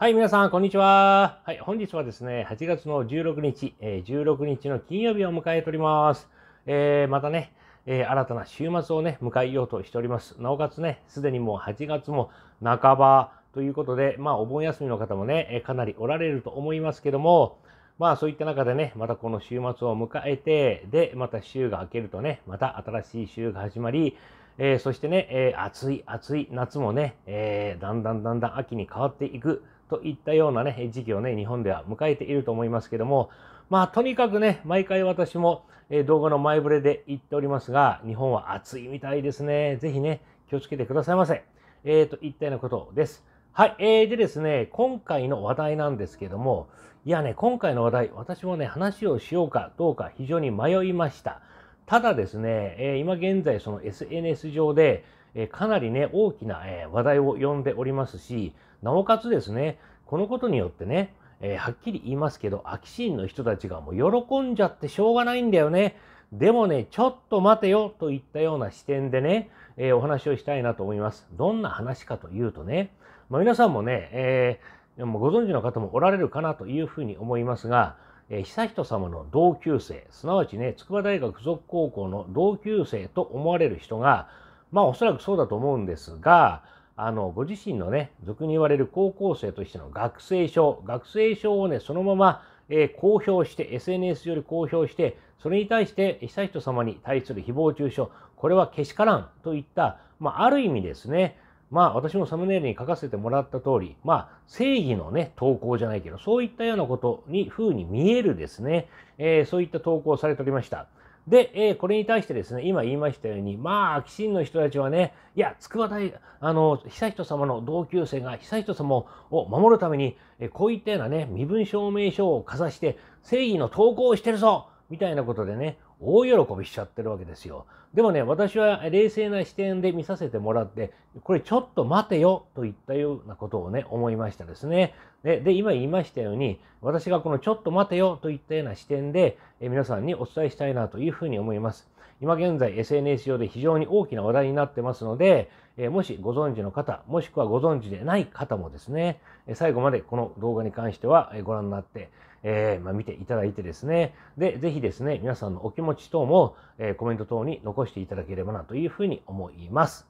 はい、皆さん、こんにちは。はい、本日はですね、8月の16日、えー、16日の金曜日を迎えております。えー、またね、えー、新たな週末をね、迎えようとしております。なおかつね、すでにもう8月も半ばということで、まあ、お盆休みの方もね、えかなりおられると思いますけども、まあ、そういった中でね、またこの週末を迎えて、で、また週が明けるとね、また新しい週が始まり、えそしてね、え暑い暑い夏もね、えだんだんだんだん秋に変わっていくといったようなね、時期をね、日本では迎えていると思いますけども、まあ、とにかくね、毎回私も、え動画の前触れで言っておりますが、日本は暑いみたいですね。ぜひね、気をつけてくださいませ。えー、と、いったようなことです。はい、えー、でですね、今回の話題なんですけども、いやね、今回の話題、私もね、話をしようかどうか非常に迷いました。ただですね、えー、今現在、その SNS 上で、えー、かなりね、大きな、え話題を呼んでおりますし、なおかつですね、このことによってね、えー、はっきり言いますけど、秋キの人たちがもう喜んじゃってしょうがないんだよね。でもね、ちょっと待てよといったような視点でね、えー、お話をしたいなと思います。どんな話かというとね、まあ、皆さんもね、えー、もご存知の方もおられるかなというふうに思いますが、え悠仁さまの同級生、すなわちね、筑波大学附属高校の同級生と思われる人が、まあおそらくそうだと思うんですが、あの、ご自身のね、俗に言われる高校生としての学生証、学生証をね、そのまま、えー、公表して、SNS より公表して、それに対して悠仁さまに対する誹謗中傷、これはけしからんといった、まあ、ある意味ですね、まあ私もサムネイルに書かせてもらった通り、まあ正義のね、投稿じゃないけど、そういったようなことに、風に見えるですね、えー、そういった投稿をされておりました。で、えー、これに対してですね、今言いましたように、まあ、紀神の人たちはね、いや、筑波大、あの、悠仁さまの同級生が悠仁さまを守るために、えこういったようなね、身分証明書をかざして、正義の投稿をしてるぞみたいなことでね、大喜びしちゃってるわけですよ。でもね、私は冷静な視点で見させてもらって、これちょっと待てよといったようなことをね、思いましたですね。で、で今言いましたように、私がこのちょっと待てよといったような視点で、え皆さんにお伝えしたいなというふうに思います。今現在 SNS 上で非常に大きな話題になってますので、えもしご存知の方、もしくはご存知でない方もですね、最後までこの動画に関してはご覧になって、えー、まあ、見ていただいてですね、で、ぜひですね、皆さんのお気持ち等も、えー、コメント等に残していただければなというふうに思います。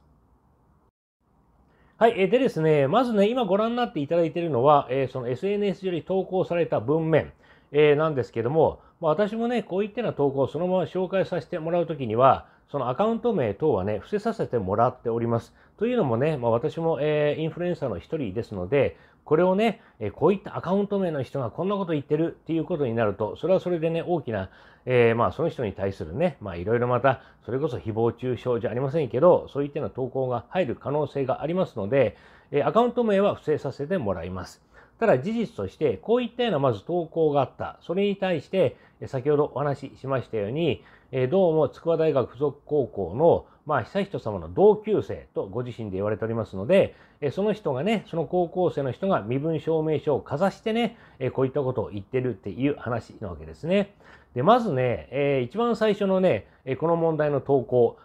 はい。えー、でですね、まずね、今ご覧になっていただいているのは、えその SNS より投稿された文面、えなんですけども、まあ、私もね、こういったような投稿をそのまま紹介させてもらうときには、そのアカウント名等はね、伏せさせてもらっております。というのもね、まあ、私も、えー、インフルエンサーの一人ですので、これをね、えこういったアカウント名の人がこんなこと言ってるっていうことになると、それはそれでね、大きな、えー、まあ、その人に対するね、まあ、いろいろまた、それこそ誹謗中傷じゃありませんけど、そういったような投稿が入る可能性がありますので、えアカウント名は不正させてもらいます。ただ事実として、こういったようなまず投稿があった。それに対して、先ほどお話ししましたように、どうも筑波大学附属高校の、まあ、悠仁さまの同級生とご自身で言われておりますので、その人がね、その高校生の人が身分証明書をかざしてね、こういったことを言ってるっていう話なわけですね。で、まずね、一番最初のね、この問題の投稿、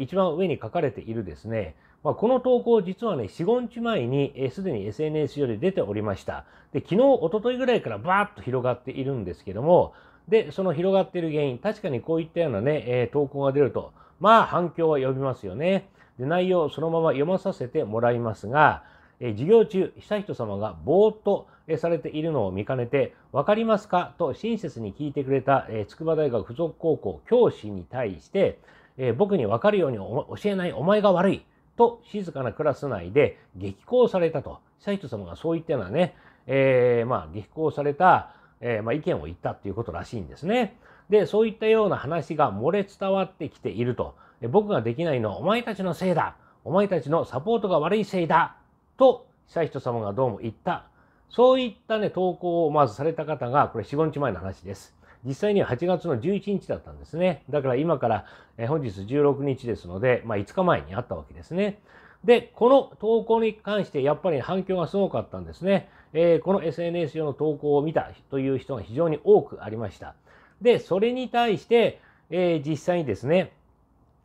一番上に書かれているですね、まあ、この投稿、実はね、4、5日前に、すでに SNS 上で出ておりました。で、昨日、おとといぐらいからバーッと広がっているんですけども、で、その広がっている原因、確かにこういったようなね、えー、投稿が出ると、まあ、反響は呼びますよね。で、内容そのまま読まさせてもらいますが、え授業中、悠仁さまがぼーっとされているのを見かねて、わかりますかと親切に聞いてくれた、え筑波大学附属高校教師に対して、え僕にわかるように教えないお前が悪い。と静かなクラス内で激高されたと、悠仁様がそういったようなね、えー、まあ、激高された、えー、まあ、意見を言ったっていうことらしいんですね。で、そういったような話が漏れ伝わってきていると、僕ができないのはお前たちのせいだお前たちのサポートが悪いせいだと、悠仁様がどうも言った。そういったね、投稿をまずされた方が、これ4、5日前の話です。実際には8月の11日だったんですね。だから今から、え本日16日ですので、まあ、5日前にあったわけですね。で、この投稿に関してやっぱり反響がすごかったんですね。えー、この SNS 用の投稿を見たという人が非常に多くありました。で、それに対して、えー、実際にですね、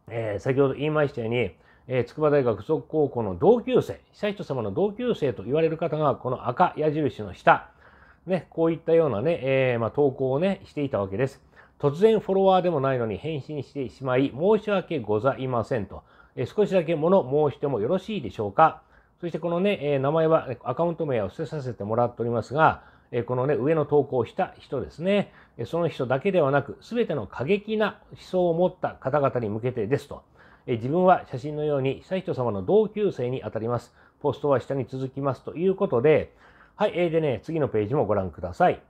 えー、先ほど言いましたように、え筑波大学附属高校の同級生、悠仁様の同級生と言われる方が、この赤矢印の下、ね、こういったようなね、えー、まあ、投稿をね、していたわけです。突然フォロワーでもないのに返信してしまい、申し訳ございませんと。え少しだけ物申してもよろしいでしょうか。そしてこのね、え名前は、アカウント名を伏せさせてもらっておりますが、えこのね、上の投稿をした人ですね、えその人だけではなく、全ての過激な思想を持った方々に向けてですと。え自分は写真のように、悠人様の同級生に当たります。ポストは下に続きますということで、はい、えー、でね、次のページもご覧ください。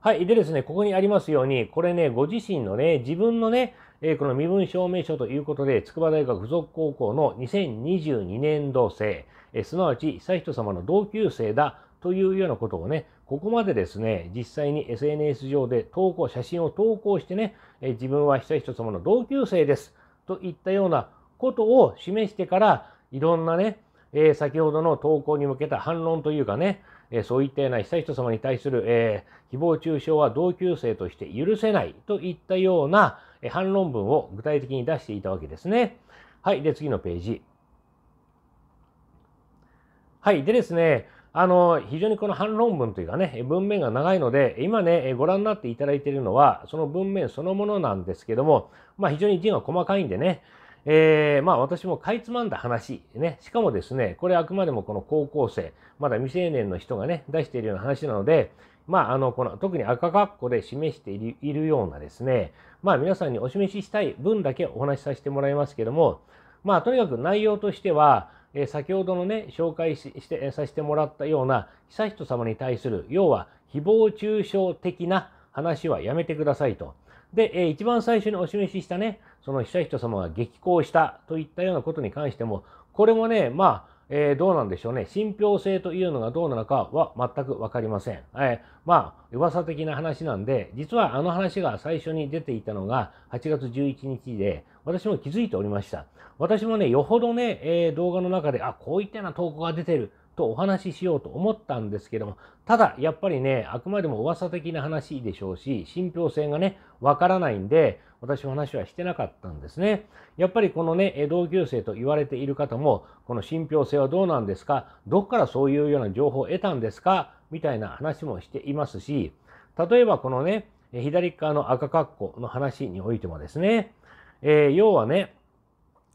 はい。でですね、ここにありますように、これね、ご自身のね、自分のね、えー、この身分証明書ということで、筑波大学附属高校の2022年度生、えー、すなわち悠仁さまの同級生だというようなことをね、ここまでですね、実際に SNS 上で投稿、写真を投稿してね、えー、自分は悠仁さまの同級生ですといったようなことを示してから、いろんなね、えー、先ほどの投稿に向けた反論というかね、えー、そういったような悠仁さまに対する、えー、誹謗中傷は同級生として許せないといったような、え反論文を具体的に出していたわけですね。はい。で、次のページ。はい。でですね、あの、非常にこの反論文というかね、文面が長いので、今ね、ご覧になっていただいているのは、その文面そのものなんですけども、まあ非常に字が細かいんでね、えー、まあ私もかいつまんだ話、ね、しかもですね、これあくまでもこの高校生、まだ未成年の人がね、出しているような話なので、まあ、あの、この、特に赤括弧で示しているようなですね、まあ皆さんにお示ししたい分だけお話しさせてもらいますけども、まあとにかく内容としては、えー、先ほどのね、紹介して、えさせてもらったような、悠仁様に対する、要は、誹謗中傷的な話はやめてくださいと。で、えー、一番最初にお示ししたね、その悠仁さまが激高したといったようなことに関しても、これもね、まあ、えー、どうなんでしょうね。信憑性というのがどうなのかは全く分かりません。えー、まあ、噂的な話なんで、実はあの話が最初に出ていたのが8月11日で、私も気づいておりました。私もね、よほどね、えー、動画の中で、あ、こういったような投稿が出てる。とお話ししようと思ったんですけども、ただやっぱりね、あくまでも噂的な話でしょうし、信憑性がね、わからないんで、私の話はしてなかったんですね。やっぱりこのね、同級生と言われている方も、この信憑性はどうなんですかどっからそういうような情報を得たんですかみたいな話もしていますし、例えばこのね、左側の赤括弧の話においてもですね、えー、要はね、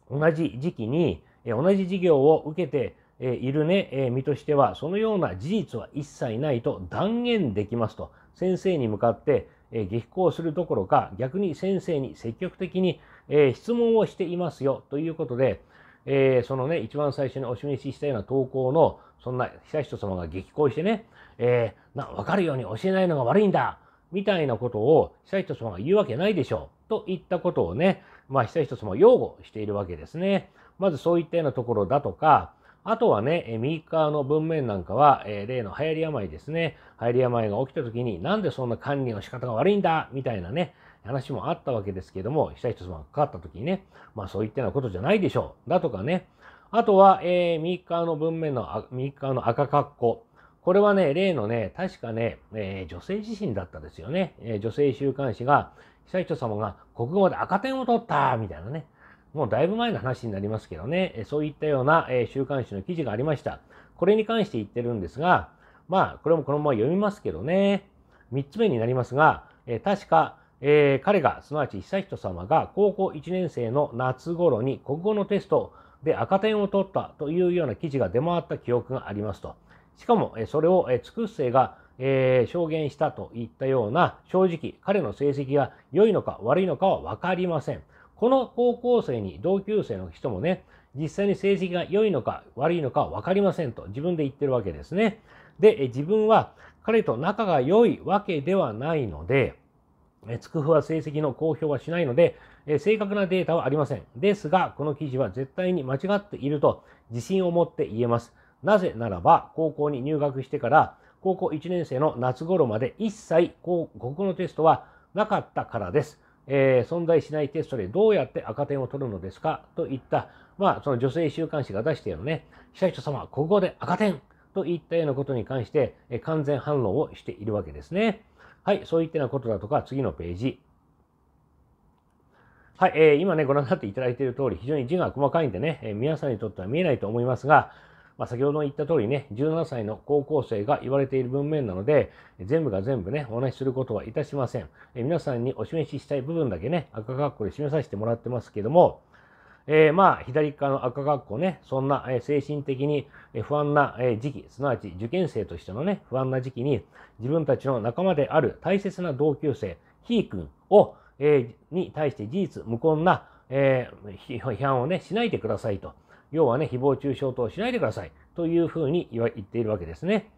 同じ時期に、同じ授業を受けてえいるね、え身としては、そのような事実は一切ないと断言できますと、先生に向かって、え激高するどころか、逆に先生に積極的に、え質問をしていますよということで、えそのね、一番最初にお示ししたような投稿の、そんな悠仁様が激高してね、えー、な、わかるように教えないのが悪いんだみたいなことを悠仁様が言うわけないでしょうといったことをね、まあ、悠仁さま擁護しているわけですね。まずそういったようなところだとか、あとはね、右側の文面なんかは、えー、例の流行り病ですね。流行り病が起きた時に、なんでそんな管理の仕方が悪いんだみたいなね、話もあったわけですけども、被災様がかかった時にね、まあそういったようなことじゃないでしょう。だとかね。あとは、えー、右側の文面の、右側の赤括弧。これはね、例のね、確かね、えー、女性自身だったですよね。え女性週刊誌が、被災様が国語で赤点を取ったみたいなね。もうだいぶ前の話になりますけどね、そういったような週刊誌の記事がありました。これに関して言ってるんですが、まあ、これもこのまま読みますけどね、3つ目になりますが、確か、えー、彼が、すなわち悠仁さまが高校1年生の夏頃に国語のテストで赤点を取ったというような記事が出回った記憶がありますと。しかも、それをつくっせが、えー、証言したといったような、正直、彼の成績が良いのか悪いのかは分かりません。この高校生に同級生の人もね、実際に成績が良いのか悪いのか分かりませんと自分で言ってるわけですね。で、自分は彼と仲が良いわけではないので、つくふは成績の公表はしないので、正確なデータはありません。ですが、この記事は絶対に間違っていると自信を持って言えます。なぜならば、高校に入学してから、高校1年生の夏頃まで一切国語のテストはなかったからです。えー、存在しないテストでどうやって赤点を取るのですかといった、まあ、その女性週刊誌が出してうなね、悠仁様、ここで赤点といったようなことに関して、えー、完全反論をしているわけですね。はい、そういったようなことだとか、次のページ。はい、えー、今ね、ご覧になっていただいている通り、非常に字が細かいんでね、えー、皆さんにとっては見えないと思いますが、まあ、先ほど言った通りね、17歳の高校生が言われている文面なので、全部が全部ね、お話しすることはいたしません。え皆さんにお示ししたい部分だけね、赤括弧で示させてもらってますけども、えー、まあ、左側の赤括弧ね、そんな、え精神的に不安な、え時期、すなわち受験生としてのね、不安な時期に、自分たちの仲間である大切な同級生、ひーくんを、えー、に対して事実無根な、えー、批判をね、しないでくださいと。要はね、誹謗中傷等をしないでください。というふうに言っているわけですね。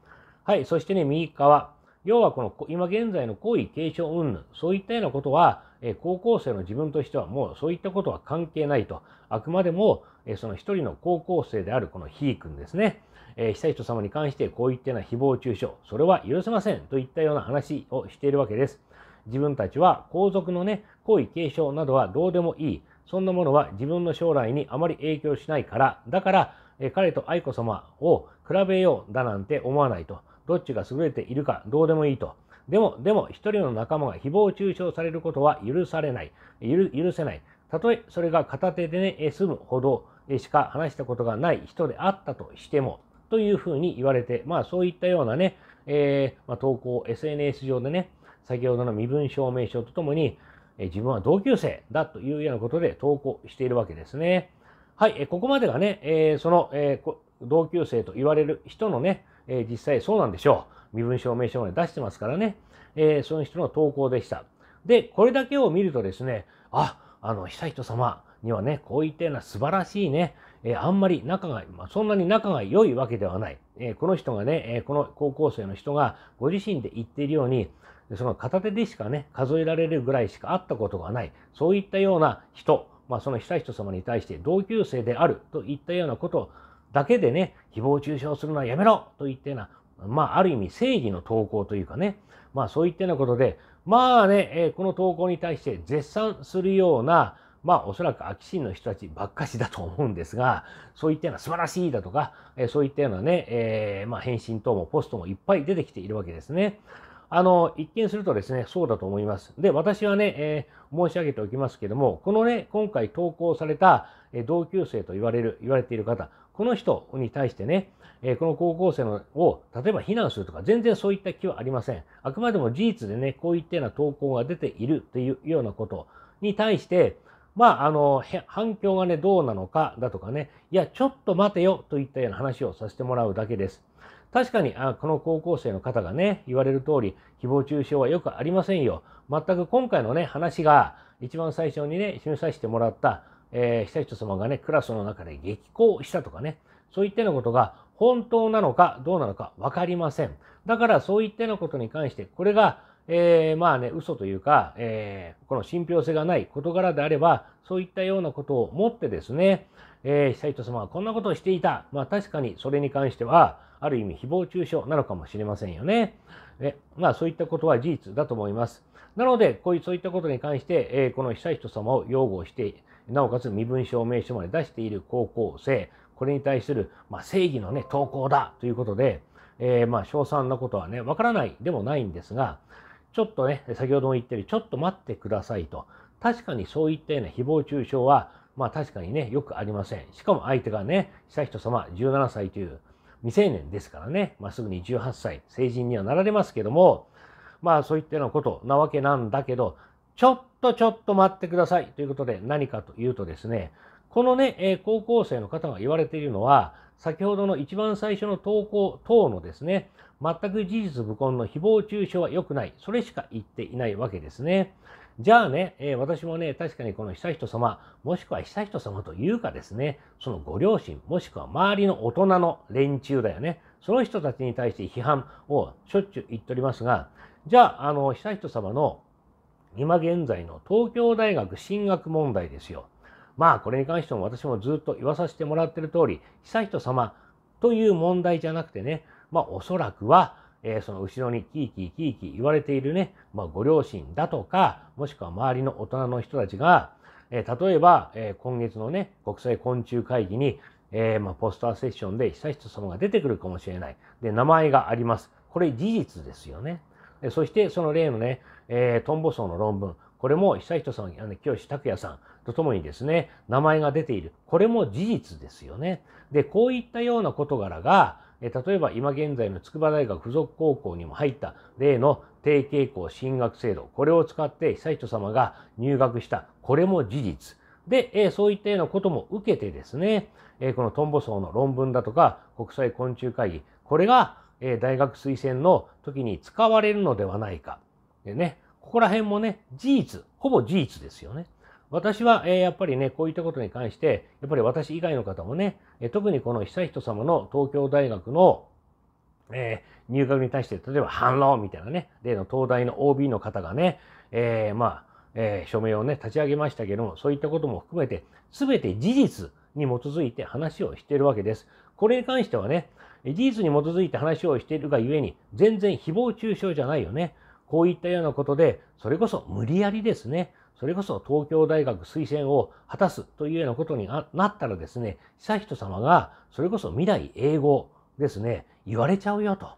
はい。そしてね、右側。要はこの今現在の行為継承云々、そういったようなことは、え高校生の自分としてはもうそういったことは関係ないと。あくまでも、えその一人の高校生であるこのひーくんですね。えー、人様に関してこういったような誹謗中傷、それは許せませんといったような話をしているわけです。自分たちは皇族のね、皇位継承などはどうでもいい。そんなものは自分の将来にあまり影響しないから、だから、え彼と愛子様を比べようだなんて思わないと。どっちが優れているかどうでもいいと。でも、でも、一人の仲間が誹謗中傷されることは許されない。許せない。たとえそれが片手で、ね、済むほどしか話したことがない人であったとしても、というふうに言われて、まあそういったようなね、えー、まあ、投稿、SNS 上でね、先ほどの身分証明書とともに、自分は同級生だというようなことで投稿しているわけですね。はい、ここまでがね、えその、え同級生と言われる人のね、え実際そうなんでしょう。身分証明書を出してますからね、えその人の投稿でした。で、これだけを見るとですね、あ、あの、悠仁様にはね、こういったような素晴らしいね、えあんまり仲が、まあ、そんなに仲が良いわけではない。えこの人がね、えこの高校生の人がご自身で言っているように、その片手でしかね、数えられるぐらいしか会ったことがない、そういったような人、まあ、その悠仁さまに対して同級生であるといったようなことだけでね、誹謗中傷するのはやめろといったような、まあ、ある意味正義の投稿というかね、まあ、そういったようなことで、まあね、えこの投稿に対して絶賛するような、まあ、おそらく秋新の人たちばっかしだと思うんですが、そういったような素晴らしいだとか、えそういったようなね、えー、まあ、返信等もポストもいっぱい出てきているわけですね。あの、一見するとですね、そうだと思います。で、私はね、えー、申し上げておきますけども、このね、今回投稿された、え同級生と言われる、言われている方、この人に対してね、えー、この高校生のを、例えば非難するとか、全然そういった気はありません。あくまでも事実でね、こういったような投稿が出ているというようなことに対して、まあ、あの、反響がね、どうなのかだとかね、いや、ちょっと待てよといったような話をさせてもらうだけです。確かに、あこの高校生の方がね、言われる通り、誹謗中傷はよくありませんよ。全く今回のね、話が、一番最初にね、示させてもらった、えー、悠仁さまがね、クラスの中で激高したとかね、そういったようなことが本当なのかどうなのか分かりません。だからそういったようなことに関して、これが、えー、まあね、嘘というか、えー、この信憑性がない事柄であれば、そういったようなことをもってですね、えー、悠仁さまはこんなことをしていた。まあ確かにそれに関しては、ある意味誹謗中傷なのかもしれませんよね。ねまあそういったことは事実だと思います。なので、こういうそういったことに関して、えー、この悠仁さ様を擁護して、なおかつ身分証明書まで出している高校生、これに対する、まあ、正義の、ね、投稿だということで、えー、まあ賞賛なことはね、わからないでもないんですが、ちょっとね、先ほども言ったように、ちょっと待ってくださいと。確かにそういったような誹謗中傷は、まあ確かにね、よくありません。しかも相手がね、悠仁様17歳という、未成年ですからね、まあ、すぐに18歳、成人にはなられますけども、まあそういったようなことなわけなんだけど、ちょっとちょっと待ってくださいということで何かというとですね、このね、え高校生の方が言われているのは、先ほどの一番最初の投稿等のですね、全く事実無根の誹謗中傷は良くない。それしか言っていないわけですね。じゃあね、えー、私もね、確かにこの悠仁様、もしくは悠仁様というかですね、そのご両親、もしくは周りの大人の連中だよね、その人たちに対して批判をしょっちゅう言っておりますが、じゃあ、あの、悠仁様の今現在の東京大学進学問題ですよ。まあ、これに関しても私もずっと言わさせてもらってる通り、悠仁様という問題じゃなくてね、まあ、おそらくは、えー、その後ろにキーキーキーキー言われているね、まあ、ご両親だとか、もしくは周りの大人の人たちが、えー、例えば、えー、今月のね、国際昆虫会議に、えまあ、ポスターセッションで悠仁さまが出てくるかもしれない。で、名前があります。これ事実ですよね。でそして、その例のね、えトンボ層の論文。これも悠仁さま、あの清志拓也さんとともにですね、名前が出ている。これも事実ですよね。で、こういったような事柄が、え例えば今現在の筑波大学附属高校にも入った例の提携校進学制度、これを使って悠仁さまが入学した、これも事実。で、えそういったようなことも受けてですね、えこのトンボ層の論文だとか国際昆虫会議、これが、え大学推薦の時に使われるのではないか。でね、ここら辺もね、事実、ほぼ事実ですよね。私は、えやっぱりね、こういったことに関して、やっぱり私以外の方もね、え特にこの悠仁さまの東京大学の、えー、入学に対して、例えば反論みたいなね、例の東大の OB の方がね、えー、まあ、えー、署名をね、立ち上げましたけども、そういったことも含めて、全て事実に基づいて話をしているわけです。これに関してはね、事実に基づいて話をしているがゆえに、全然誹謗中傷じゃないよね。こういったようなことで、それこそ無理やりですね、それこそ東京大学推薦を果たすというようなことになったらですね、悠仁さまが、それこそ未来英語ですね、言われちゃうよと。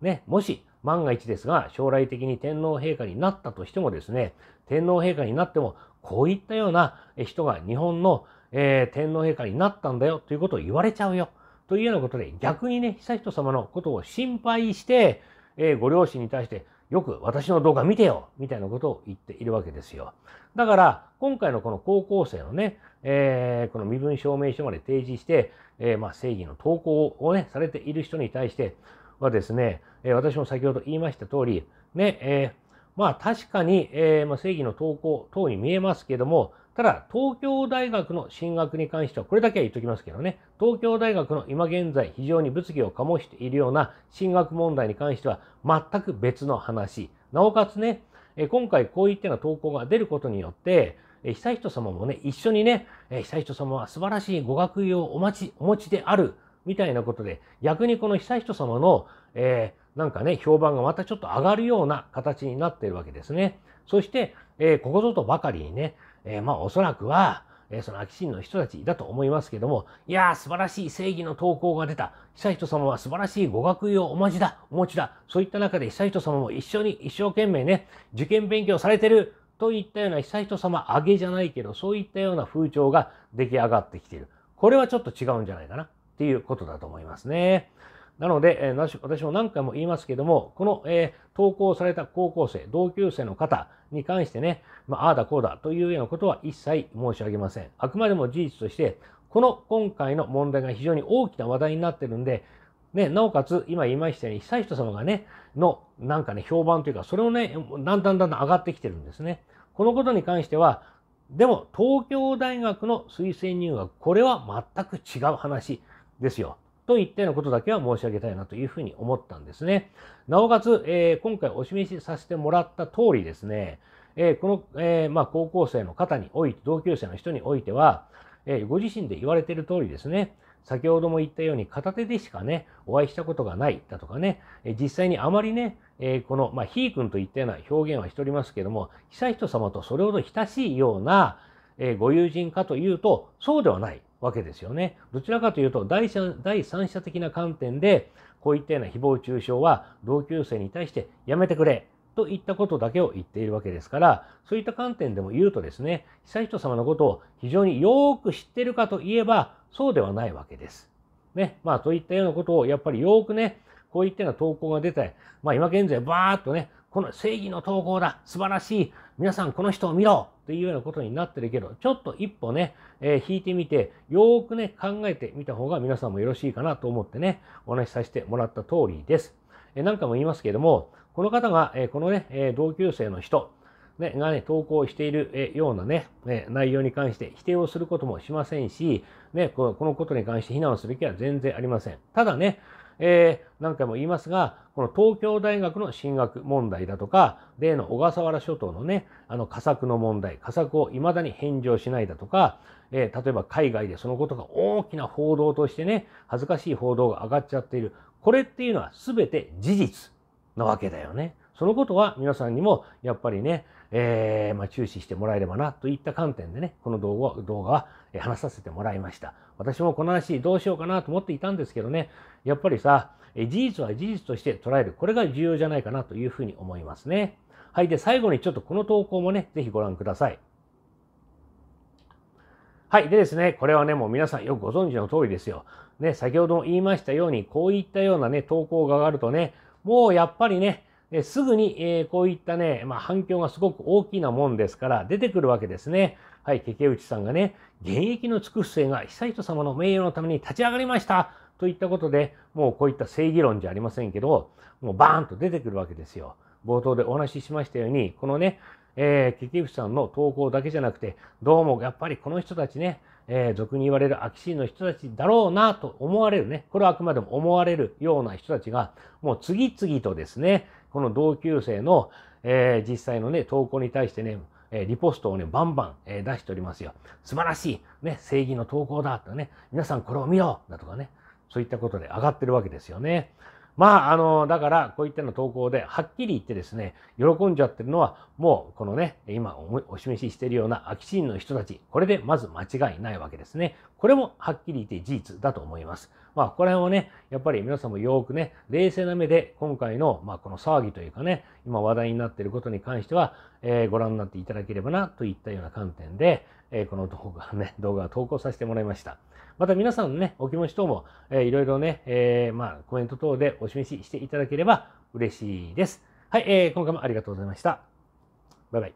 ね、もし万が一ですが、将来的に天皇陛下になったとしてもですね、天皇陛下になっても、こういったような人が日本の、えー、天皇陛下になったんだよということを言われちゃうよ。というようなことで、逆にね、悠仁さまのことを心配して、えー、ご両親に対して、よく私の動画見てよみたいなことを言っているわけですよ。だから、今回のこの高校生のね、えー、この身分証明書まで提示して、えー、まあ正義の投稿をね、されている人に対してはですね、えー、私も先ほど言いました通り、ね、えー、まあ確かに、えー、まあ正義の投稿等に見えますけども、ただ、東京大学の進学に関しては、これだけは言っときますけどね、東京大学の今現在非常に物議を醸しているような進学問題に関しては、全く別の話。なおかつね、今回こういったような投稿が出ることによって、悠仁さまもね、一緒にね、悠仁さまは素晴らしいご学位をお待ち、お持ちである、みたいなことで、逆にこの悠仁さまの、えー、なんかね、評判がまたちょっと上がるような形になっているわけですね。そして、えー、ここぞとばかりにね、えー、まあおそらくは、えー、その秋市の人たちだと思いますけども、いやー素晴らしい正義の投稿が出た。悠仁様は素晴らしい語学用をお持ちだ、お持ちだ。そういった中で悠仁様も一緒に一生懸命ね、受験勉強されてる。といったような悠仁様上げじゃないけど、そういったような風潮が出来上がってきている。これはちょっと違うんじゃないかなっていうことだと思いますね。なので、えー、私も何回も言いますけども、この、えー、投稿された高校生、同級生の方に関してね、まあ、あだこうだというようなことは一切申し上げません。あくまでも事実として、この今回の問題が非常に大きな話題になってるんで、ね、なおかつ、今言いましたように、久人様がね、の、なんかね、評判というか、それをね、だんだんだんだん上がってきてるんですね。このことに関しては、でも、東京大学の推薦入学、これは全く違う話ですよ。と言ってのことだけは申し上げたいなというふうに思ったんですね。なおかつ、えー、今回お示しさせてもらった通りですね、えー、この、えー、まあ、高校生の方において、同級生の人においては、えご自身で言われている通りですね、先ほども言ったように片手でしかね、お会いしたことがないだとかね、え実際にあまりね、えこの、まあ、ひーくんといったような表現はしておりますけども、悠仁様とそれほど親しいような、えご友人かというと、そうではない。わけですよね。どちらかというと第三者的な観点でこういったような誹謗中傷は同級生に対してやめてくれといったことだけを言っているわけですからそういった観点でも言うとですね悠仁さまのことを非常によく知ってるかといえばそうではないわけです。ねまあ、といったようなことをやっぱりよくねこういったような投稿が出て、まあ、今現在バーッとねこの正義の投稿だ素晴らしい皆さんこの人を見ろというようなことになってるけど、ちょっと一歩ね、えー、引いてみて、よーくね、考えてみた方が皆さんもよろしいかなと思ってね、お話しさせてもらった通りです。えー、何回も言いますけれども、この方が、えー、このね、え同級生の人、ね、がね、投稿しているようなね、ね、内容に関して否定をすることもしませんし、ね、このことに関して非難をする気は全然ありません。ただね、えー、何回も言いますが、この東京大学の進学問題だとか、例の小笠原諸島のね、あの、佳作の問題、佳作を未だに返上しないだとか、えー、例えば海外でそのことが大きな報道としてね、恥ずかしい報道が上がっちゃっている。これっていうのは全て事実なわけだよね。そのことは皆さんにもやっぱりね、えー、まあ、注視してもらえればなといった観点でね、この動画動画は話させてもらいました。私もこの話どうしようかなと思っていたんですけどね、やっぱりさ、事実は事実として捉える。これが重要じゃないかなというふうに思いますね。はい。で、最後にちょっとこの投稿もね、ぜひご覧ください。はい。でですね、これはね、もう皆さんよくご存知の通りですよ。ね、先ほども言いましたように、こういったようなね、投稿が上がるとね、もうやっぱりね、えすぐに、えこういったね、まあ、反響がすごく大きなもんですから出てくるわけですね。はい、竹内さんがね、現役のつくせが悠仁様の名誉のために立ち上がりましたといったことで、もうこういった正義論じゃありませんけど、もうバーンと出てくるわけですよ。冒頭でお話ししましたように、このね、えー、キキフさんの投稿だけじゃなくて、どうもやっぱりこの人たちね、えー、俗に言われる秋シーの人たちだろうなと思われるね、これはあくまでも思われるような人たちが、もう次々とですね、この同級生の、えー、実際のね、投稿に対してね、えリポストをね、バンバン、え出しておりますよ。素晴らしい、ね、正義の投稿だとね、皆さんこれを見ようだとかね、そういったことで上がってるわけですよね。まあ、あの、だから、こういったような投稿で、はっきり言ってですね、喜んじゃってるのは、もう、このね、今お示ししているような空き地の人たち、これでまず間違いないわけですね。これもはっきり言って事実だと思います。まあ、ここら辺はね、やっぱり皆さんもよくね、冷静な目で今回の、まあ、この騒ぎというかね、今話題になっていることに関しては、えー、ご覧になっていただければな、といったような観点で、えー、この動画ね、動画を投稿させてもらいました。また皆さんのね、お気持ち等も、えー、いろいろね、えー、まあ、コメント等でお示ししていただければ嬉しいです。はい、えー、今回もありがとうございました。バイバイ。